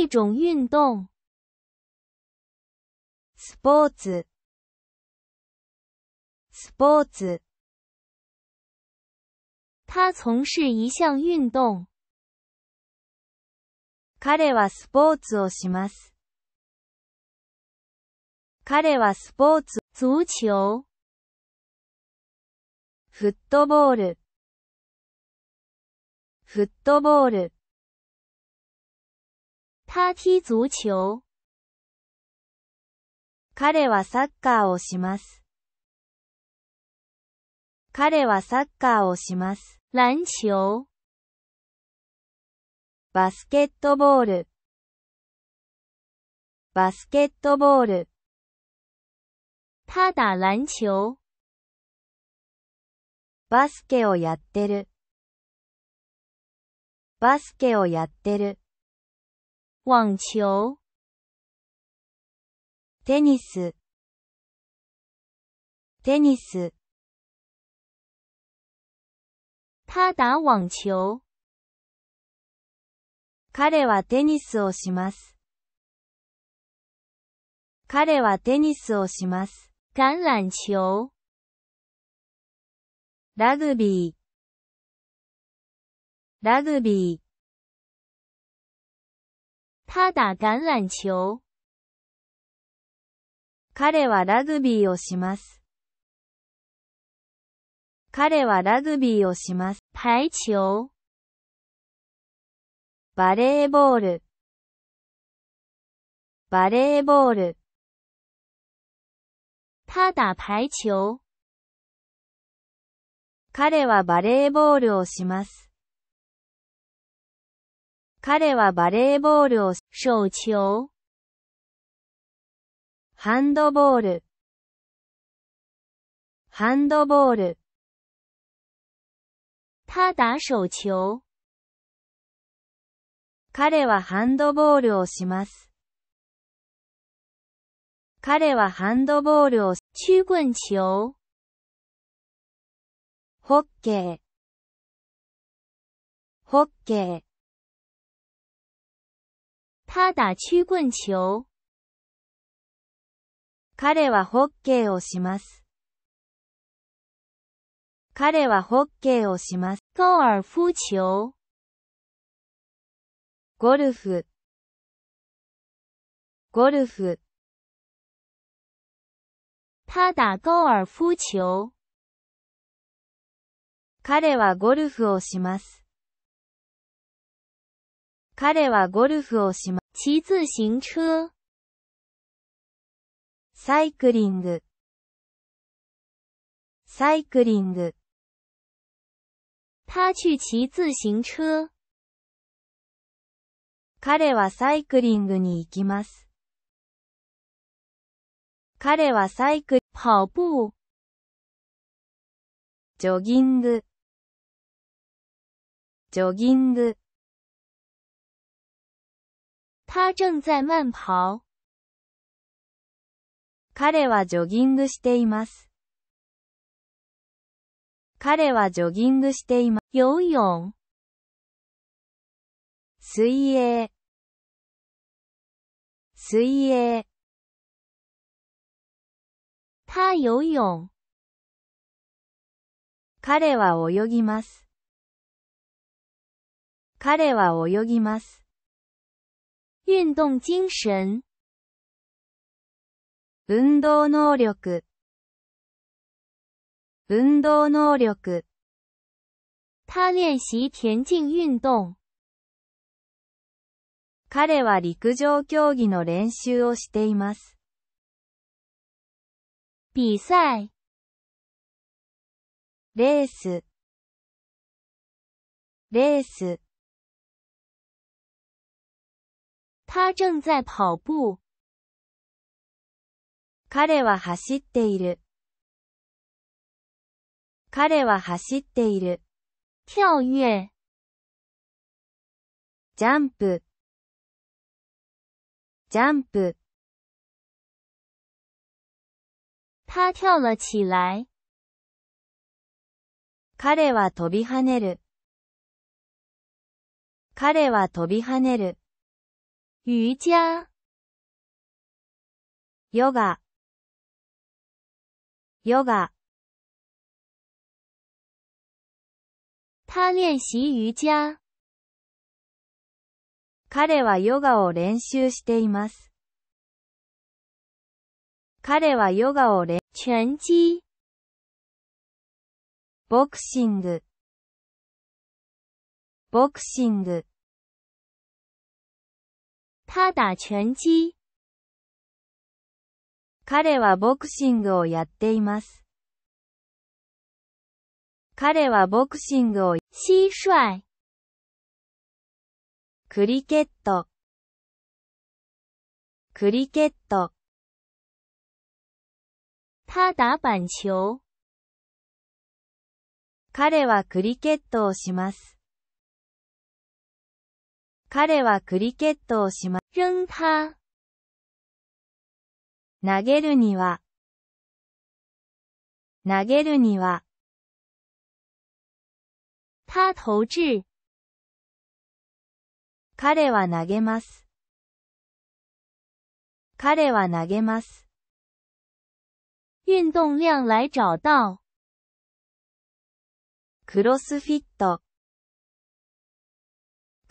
一种运动。スポーツ、スポーツ。他从事一项运動。彼はスポーツをします。彼はスポーツ、足球。フットボール、フットボール。他踢足球。彼はサッカーをします。彼はサッカーをします。篮球。バスケットボール。バスケットボール。他打篮球。バスケをやってる。バスケをやってる。网球テニステニス他打网球彼はテニスをします。彼はテニスをします。橄榄球ラグビーラグビー他打橄榄球。彼はラグビーをします。彼はラグビーをします。排球。バレーボール。バレーボール。他打排球。彼はバレーボールをします。彼はバレーボールを、手球。ハンドボール。ハンドボール。他打手球。彼はハンドボールをします。彼はハンドボールを、曲棍球。ホッケー。ホッケー。他打曲棍球。彼はホッケーをします。彼はホッケーをします。高尔夫球。ゴルフ。ゴルフ。他打高尔夫球。彼はゴルフをします。彼はゴルフをします。骑自行车。サイクリング。サイクリング。他去骑自行车。彼はサイクリングに行きます。彼はサイク、跑步。ジョギング。ジョギング。他正在慢跑。彼はジョギングしています。彼はジョギングしています。游泳。水泳。水泳。他游泳。彼は泳ぎます。彼は泳ぎます。運動精神。運動能力。運動能力。他練習田径運動。彼は陸上競技の練習をしています。比賽。レース。レース。他正在跑步。彼は走っている。彼は走っている。跳躍。ジャンプ。ジャンプ。他跳了起来。彼は飛び跳ねる。彼は飛び跳ねる。瑜伽ヨガヨガ他練習瑜伽彼はヨガを練習しています。彼はヨガを練、拳击ボクシングボクシング他打拳击。彼はボクシングをやっています。彼はボクシングを、蟋蟀。クリケット。クリケット。他打板球。彼はクリケットをします。彼はクリケットをしま、扔他。投げるには、投げるには、他投掷。彼は投げます。彼は投げます。運動量来找到。クロスフィット。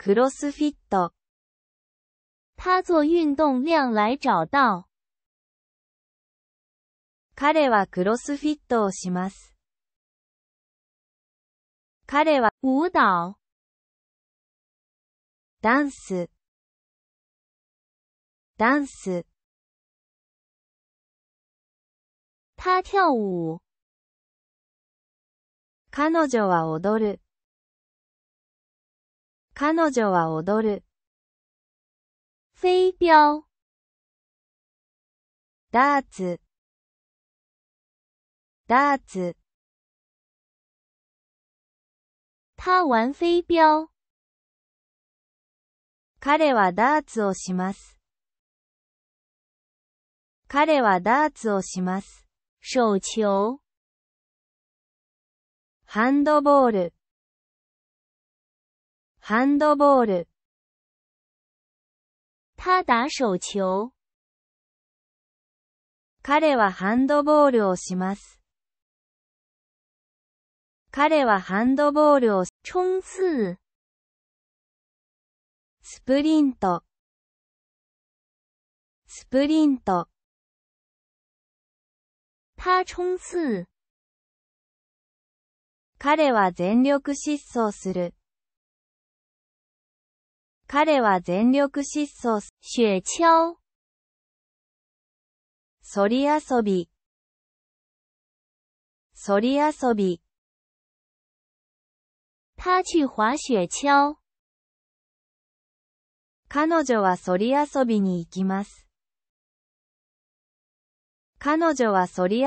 クロスフィット。他做運動量来找到。彼はクロスフィットをします。彼は舞蹈。ダンス。ダンス。他跳舞。彼女は踊る。彼女は踊る。飞镖。ダーツ。ダーツ。他玩飞镖。彼はダーツをします。彼はダーツをします。手球。ハンドボール。ハンドボール。他打手球。彼はハンドボールをします。彼はハンドボールを、冲刺。スプリント。スプリント。他冲刺。彼は全力疾走する。彼は全力疾走、雪橇。そり遊び。そり遊び。他去滑雪橇。彼女はそり遊びに行きます。彼女はそり